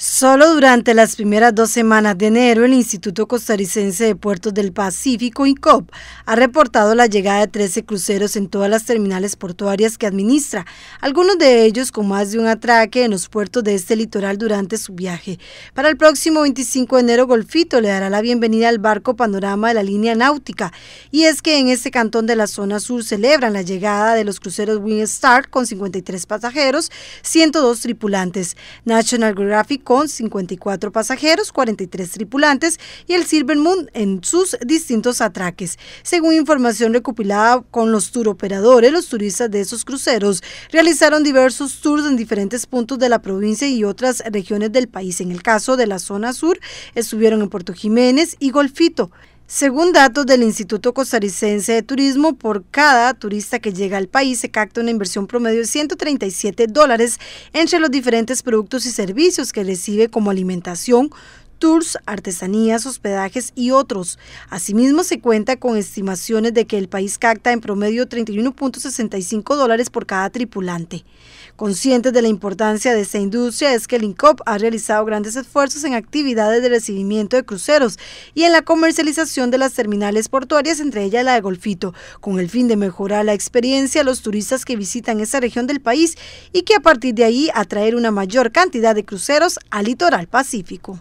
Solo durante las primeras dos semanas de enero, el Instituto Costarricense de Puertos del Pacífico, INCOP, ha reportado la llegada de 13 cruceros en todas las terminales portuarias que administra, algunos de ellos con más de un atraque en los puertos de este litoral durante su viaje. Para el próximo 25 de enero, Golfito le dará la bienvenida al barco Panorama de la línea náutica, y es que en este cantón de la zona sur celebran la llegada de los cruceros Winstar con 53 pasajeros, 102 tripulantes. National Geographic con 54 pasajeros, 43 tripulantes y el Silver Moon en sus distintos atraques. Según información recopilada con los tour operadores, los turistas de esos cruceros realizaron diversos tours en diferentes puntos de la provincia y otras regiones del país. En el caso de la zona sur, estuvieron en Puerto Jiménez y Golfito. Según datos del Instituto Costarricense de Turismo, por cada turista que llega al país se capta una inversión promedio de 137 dólares entre los diferentes productos y servicios que recibe como alimentación, tours, artesanías, hospedajes y otros. Asimismo, se cuenta con estimaciones de que el país capta en promedio 31.65 dólares por cada tripulante. Conscientes de la importancia de esta industria es que el INCOP ha realizado grandes esfuerzos en actividades de recibimiento de cruceros y en la comercialización de las terminales portuarias, entre ellas la de Golfito, con el fin de mejorar la experiencia a los turistas que visitan esa región del país y que a partir de ahí atraer una mayor cantidad de cruceros al litoral pacífico.